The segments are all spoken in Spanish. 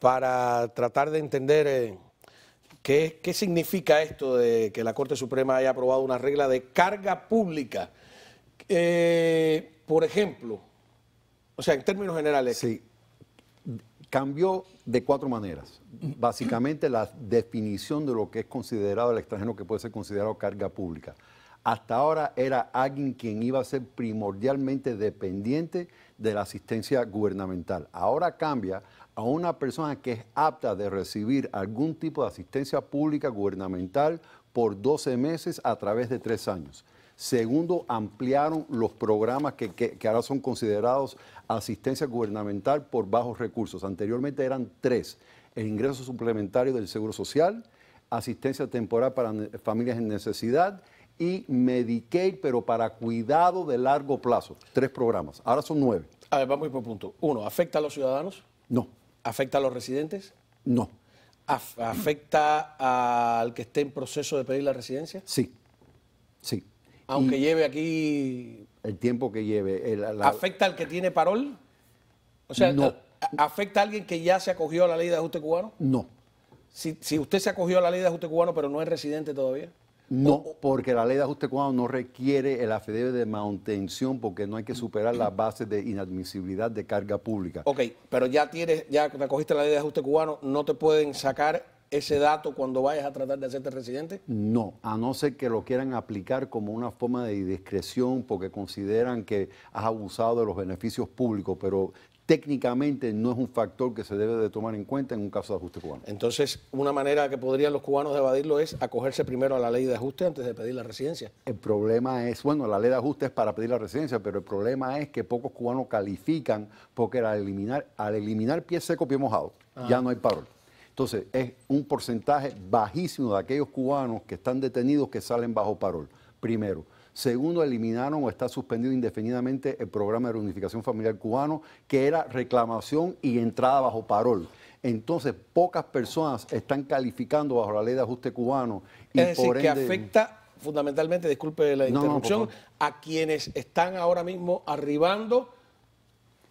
para tratar de entender eh, qué, significa esto de que la Corte Suprema haya aprobado una regla de carga pública. Eh, por ejemplo, o sea, en términos generales. Sí, cambió de cuatro maneras. Básicamente la definición de lo que es considerado el extranjero que puede ser considerado carga pública. Hasta ahora era alguien quien iba a ser primordialmente dependiente de la asistencia gubernamental. Ahora cambia a una persona que es apta de recibir algún tipo de asistencia pública gubernamental por 12 meses a través de tres años. Segundo, ampliaron los programas que, ahora son considerados asistencia gubernamental por bajos recursos. Anteriormente eran tres. El ingreso suplementario del Seguro Social, asistencia temporal para familias en necesidad y Medicaid, pero para cuidado de largo plazo. Tres programas. Ahora son nueve. A ver, vamos a ir por punto. Uno, ¿afecta a los ciudadanos? No. ¿Afecta a los residentes? No. ¿Afecta al que esté en proceso de pedir la residencia? Sí, sí. Aunque lleve aquí... El tiempo que lleve. Eh, ¿Afecta al que tiene parol? O sea, no. ¿afecta a alguien que ya se acogió a la ley de ajuste cubano? No. Si, si usted se acogió a la ley de ajuste cubano pero no es residente todavía. No, porque la ley de ajuste cubano no requiere el afedeo de mantención porque no hay que superar las bases de inadmisibilidad de carga pública. Ok, pero ya tienes, ya cogiste la ley de ajuste cubano, no te pueden sacar ese dato cuando vayas a tratar de hacerte residente? No, a no ser que lo quieran aplicar como una forma de discreción porque consideran que has abusado de los beneficios públicos, pero técnicamente no es un factor que se debe de tomar en cuenta en un caso de ajuste cubano. Entonces, una manera que podrían los cubanos evadirlo es acogerse primero a la ley de ajuste antes de pedir la residencia. El problema es, bueno, la ley de ajuste es para pedir la residencia, pero el problema es que pocos cubanos califican porque al eliminar, al eliminar pie seco, pie mojado, ya ah. no hay paro. Entonces, es un porcentaje bajísimo de aquellos cubanos que están detenidos que salen bajo parol. Primero. Segundo, eliminaron o está suspendido indefinidamente el programa de reunificación familiar cubano, que era reclamación y entrada bajo parol. Entonces, pocas personas están calificando bajo la ley de ajuste cubano. Y es decir, que afecta fundamentalmente, disculpe la interrupción, a quienes están ahora mismo arribando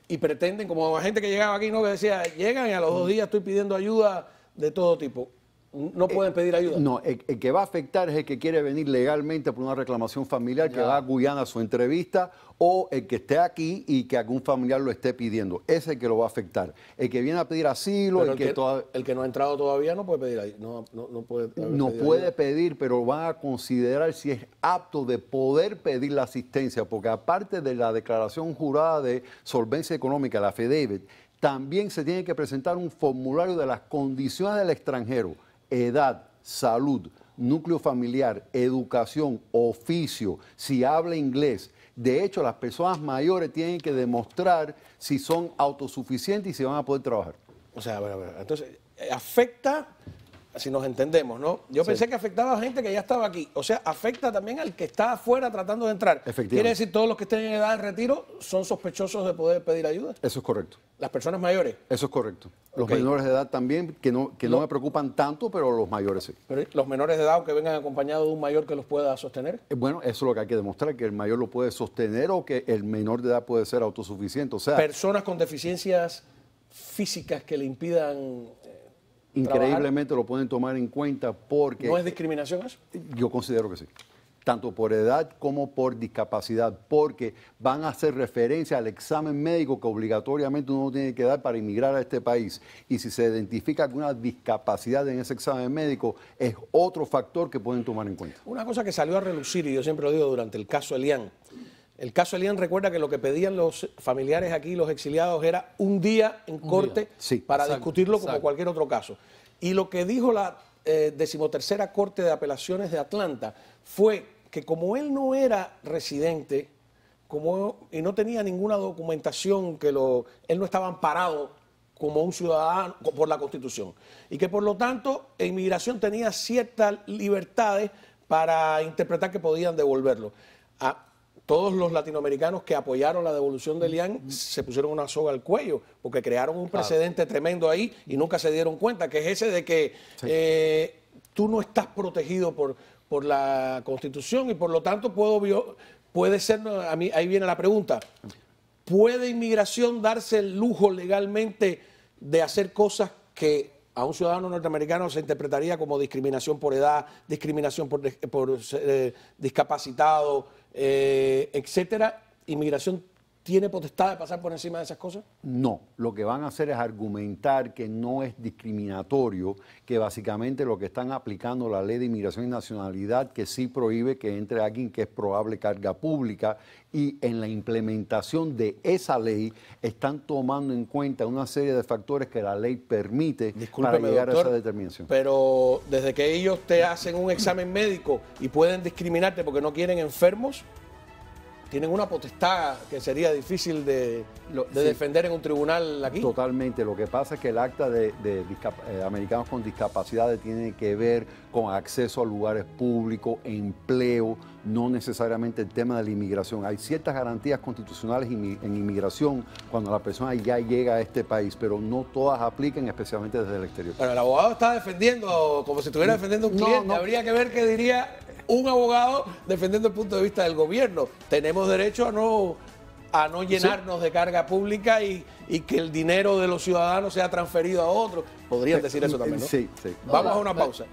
y pretenden, como la gente que llegaba aquí, ¿no? Que decía, llegan y a los dos días estoy pidiendo ayuda de todo tipo. No eh, pueden pedir ayuda. No, el, que va a afectar es el que quiere venir legalmente por una reclamación familiar, que va a Guyana a su entrevista, o el que esté aquí y que algún familiar lo esté pidiendo. Ese es el que lo va a afectar. El que viene a pedir asilo, el, que, todavía. el que no ha entrado todavía no puede pedir No, no, puede, no puede pedir, pero van a considerar si es apto de poder pedir la asistencia, porque aparte de la declaración jurada de solvencia económica, la FEDEVIT, también se tiene que presentar un formulario de las condiciones del extranjero, edad, salud, núcleo familiar, educación, oficio, si habla inglés. De hecho, las personas mayores tienen que demostrar si son autosuficientes y si van a poder trabajar. O sea, a ver, a ver, entonces, afecta si nos entendemos, ¿no? Yo pensé que afectaba a gente que ya estaba aquí. O sea, afecta también al que está afuera tratando de entrar. Efectivamente. Quiere decir, todos los que estén en edad de retiro son sospechosos de poder pedir ayuda. Eso es correcto. Las personas mayores. Eso es correcto. Los menores de edad también, que no, que no. me preocupan tanto, pero los mayores sí. Pero los menores de edad, que vengan acompañados de un mayor que los pueda sostener. Eh, bueno, eso es lo que hay que demostrar, que el mayor lo puede sostener o que el menor de edad puede ser autosuficiente. O sea. Personas con deficiencias físicas que le impidan eh, increíblemente lo pueden tomar en cuenta porque... ¿No es discriminación eso? Yo considero que sí tanto por edad como por discapacidad, porque van a hacer referencia al examen médico que obligatoriamente uno tiene que dar para inmigrar a este país. Y si se identifica alguna discapacidad en ese examen médico, es otro factor que pueden tomar en cuenta. Una cosa que salió a relucir, y yo siempre lo digo durante el caso Elian, el caso Elian recuerda que lo que pedían los familiares aquí, los exiliados, era un día en corte para discutirlo como cualquier otro caso. Y lo que dijo la eh, decimotercera Corte de Apelaciones de Atlanta fue que como él no era residente como, y no tenía ninguna documentación que lo, él no estaba amparado como un ciudadano por la Constitución y que por lo tanto inmigración tenía ciertas libertades para interpretar que podían devolverlo. Ah, todos los latinoamericanos que apoyaron la devolución de Lian se pusieron una soga al cuello, porque crearon un precedente tremendo ahí y nunca se dieron cuenta, que es ese de que eh, tú no estás protegido por, la Constitución y por lo tanto puedo, puede ser, a mí, ahí viene la pregunta, ¿puede inmigración darse el lujo legalmente de hacer cosas que a un ciudadano norteamericano se interpretaría como discriminación por edad, discriminación por, eh, por eh, discapacitado? eh, etcétera, inmigración tiene potestad de pasar por encima de esas cosas? No, lo que van a hacer es argumentar que no es discriminatorio, que básicamente lo que están aplicando la ley de inmigración y nacionalidad, que sí prohíbe que entre alguien que es probable carga pública, y en la implementación de esa ley están tomando en cuenta una serie de factores que la ley permite para llegar a esa determinación. Pero desde que ellos te hacen un examen médico y pueden discriminarte porque no quieren enfermos, tienen una potestad que sería difícil de, defender en un tribunal aquí. Totalmente, lo que pasa es que el acta de, eh, americanos con discapacidades tiene que ver con acceso a lugares públicos, empleo, no necesariamente el tema de la inmigración. Hay ciertas garantías constitucionales en inmigración cuando la persona ya llega a este país, pero no todas apliquen, especialmente desde el exterior. Pero el abogado está defendiendo como si estuviera defendiendo un cliente. Habría que ver qué diría un abogado defendiendo el punto de vista del gobierno. Tenemos derecho a no, a no llenarnos de carga pública y, que el dinero de los ciudadanos sea transferido a otros. Podrían decir eso también, ¿no? Sí, sí. Vamos a una pausa.